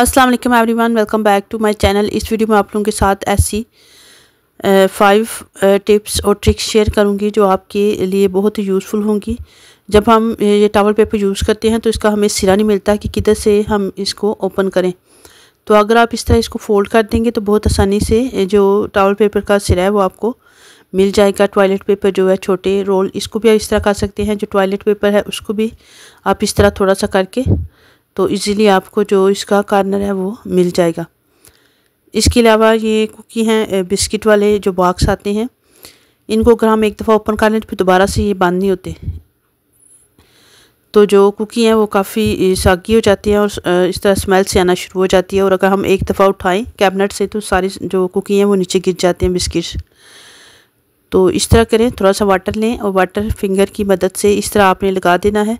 अस्सलाम वालेकुम everyone welcome back to my channel इस वीडियो में आप लोगों के साथ ऐसी फ़ाइव टिप्स और ट्रिक्स शेयर करूंगी जो आपके लिए बहुत ही यूज़फुल होंगी जब हम ये टावल पेपर यूज़ करते हैं तो इसका हमें सिरा नहीं मिलता कि किधर से हम इसको ओपन करें तो अगर आप इस तरह इसको फ़ोल्ड कर देंगे तो बहुत आसानी से जो टावल पेपर का सिरा है वो आपको मिल जाएगा टॉयलेट पेपर जो है छोटे रोल इसको भी आप इस तरह कर सकते हैं जो टॉयलेट पेपर है उसको भी आप इस तरह थोड़ा सा करके तो इजीली आपको जो इसका कार्नर है वो मिल जाएगा इसके अलावा ये कुकी हैं बिस्किट वाले जो बॉक्स आते हैं इनको अगर हम एक दफ़ा ओपन कर लें तो फिर दोबारा से ये बंद नहीं होते तो जो कुकी हैं वो काफ़ी सागी हो जाती है और इस तरह स्मेल से आना शुरू हो जाती है और अगर हम एक दफ़ा उठाएं कैबिनेट से तो सारी जो कुकी हैं वो नीचे गिर जाते हैं बिस्किट्स तो इस तरह करें थोड़ा सा वाटर लें और वाटर फिंगर की मदद से इस तरह आपने लगा देना है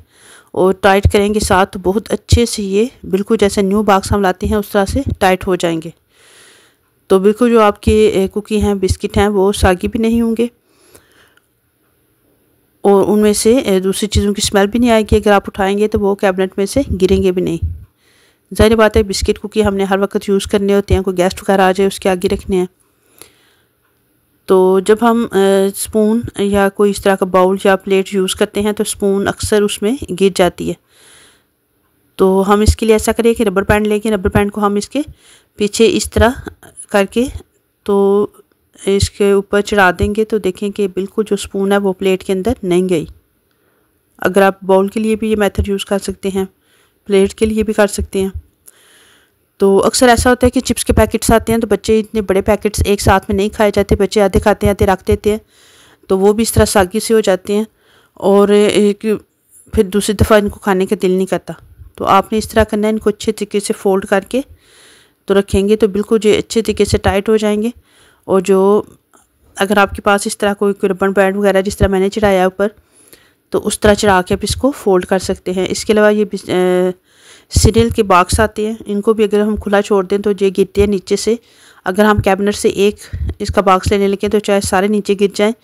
और टाइट करेंगे साथ तो बहुत अच्छे से ये बिल्कुल जैसे न्यू बाक्स हम लाते हैं उस तरह से टाइट हो जाएंगे तो बिल्कुल जो आपके कुकी हैं बिस्किट हैं वो सागी भी नहीं होंगे और उनमें से दूसरी चीज़ों की स्मेल भी नहीं आएगी अगर आप उठाएंगे तो वो कैबिनेट में से गिरेंगे भी नहीं ज़ाहिर बात है बिस्किट कुकी हमने हर वक्त यूज़ करने होते हैं कोई गेस्ट वगैरह आ जाए उसके आगे रखने हैं तो जब हम स्पून या कोई इस तरह का बाउल या प्लेट यूज़ करते हैं तो स्पून अक्सर उसमें गिर जाती है तो हम इसके लिए ऐसा करें कि रबर बैंड लेंगे रबर बैंड को हम इसके पीछे इस तरह करके तो इसके ऊपर चढ़ा देंगे तो देखें कि बिल्कुल जो स्पून है वो प्लेट के अंदर नहीं गई अगर आप बाउल के लिए भी ये मेथड यूज़ कर सकते हैं प्लेट के लिए भी कर सकते हैं तो अक्सर ऐसा होता है कि चिप्स के पैकेट्स आते हैं तो बच्चे इतने बड़े पैकेट्स एक साथ में नहीं खाए जाते बच्चे आधे खाते आते रख देते हैं तो वो भी इस तरह सागी से हो जाते हैं और एक फिर दूसरी दफ़ा इनको खाने का दिल नहीं करता तो आपने इस तरह करना है इनको अच्छे तरीके से फोल्ड करके तो रखेंगे तो बिल्कुल जो अच्छे तरीके से टाइट हो जाएंगे और जो अगर आपके पास इस तरह कोई रबन बैंड वगैरह जिस तरह मैंने चढ़ाया ऊपर तो उस तरह चढ़ा के आप इसको फोल्ड कर सकते हैं इसके अलावा ये सीरील के बॉक्स आते हैं इनको भी अगर हम खुला छोड़ दें तो ये गिरते हैं नीचे से अगर हम कैबिनेट से एक इसका बॉक्स लेने लगे तो चाहे सारे नीचे गिर जाएँ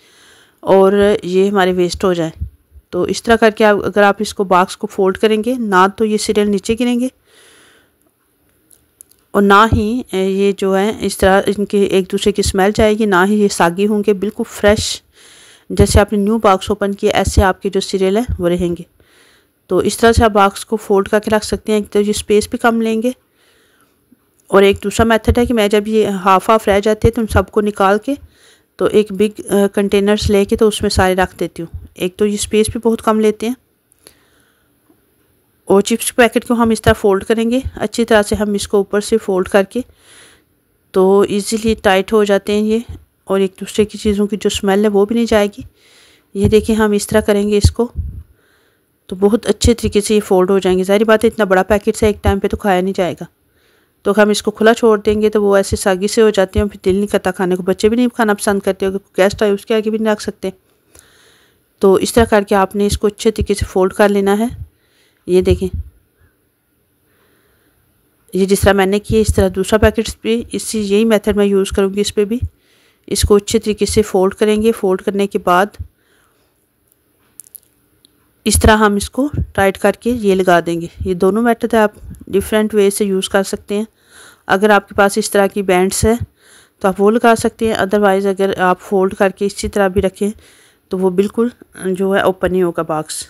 और ये हमारे वेस्ट हो जाएँ तो इस तरह करके आप अगर आप इसको बॉक्स को फोल्ड करेंगे ना तो ये सीरियल नीचे गिरेंगे और ना ही ये जो है इस तरह इनके एक दूसरे की स्मेल जाएगी ना ही ये सागी होंगे बिल्कुल फ्रेश जैसे आपने न्यू बॉक्स ओपन किया ऐसे आपके जो सीरियल हैं वो रहेंगे तो इस तरह से आप बॉक्स को फोल्ड करके रख सकते हैं एक तो ये स्पेस भी कम लेंगे और एक दूसरा मेथड है कि मैं जब ये हाफ हाफ रह जाते हैं तो उन सबको निकाल के तो एक बिग कंटेनर्स लेके तो उसमें सारे रख देती हूँ एक तो ये स्पेस भी बहुत कम लेते हैं और चिप्स पैकेट को हम इस तरह फोल्ड करेंगे अच्छी तरह से हम इसको ऊपर से फोल्ड करके तो ईज़िली टाइट हो जाते हैं ये और एक दूसरे की चीज़ों की जो स्मेल है वो भी नहीं जाएगी ये देखिए हम इस तरह करेंगे इसको तो बहुत अच्छे तरीके से ये फोल्ड हो जाएंगे सारी बात है इतना बड़ा पैकेट से एक टाइम पे तो खाया नहीं जाएगा तो हम इसको खुला छोड़ देंगे तो वो ऐसे सागी से हो जाते हैं फिर दिल नहीं करता खाने को बच्चे भी नहीं खाना पसंद करते हो गेस्ट आए उसके आगे भी नहीं रख सकते तो इस तरह करके आपने इसको अच्छे तरीके से फोल्ड कर लेना है ये देखें ये जिस तरह मैंने किया इस तरह दूसरा पैकेट भी इसी यही मेथड मैं यूज़ करूँगी इस पर भी इसको अच्छे तरीके से फोल्ड करेंगे फोल्ड करने के बाद इस तरह हम इसको टाइट करके ये लगा देंगे ये दोनों मेथड आप डिफरेंट वे से यूज़ कर सकते हैं अगर आपके पास इस तरह की बैंड्स है तो आप वो लगा सकते हैं अदरवाइज़ अगर आप फोल्ड करके इसी तरह भी रखें तो वो बिल्कुल जो है ओपन ही होगा बॉक्स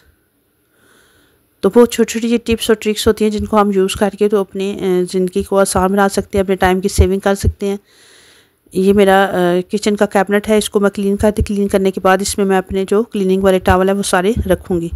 तो बहुत छोटी छोटी ये टिप्स और ट्रिक्स होती हैं जिनको हम यूज़ करके तो अपने ज़िंदगी को आसान बना सकते हैं अपने टाइम की सेविंग कर सकते हैं ये मेरा किचन का कैबिनेट है इसको मैं क्लीन करती क्लीन करने के बाद इसमें मैं अपने जो क्लीनिंग वाले टावल है वो सारे रखूँगी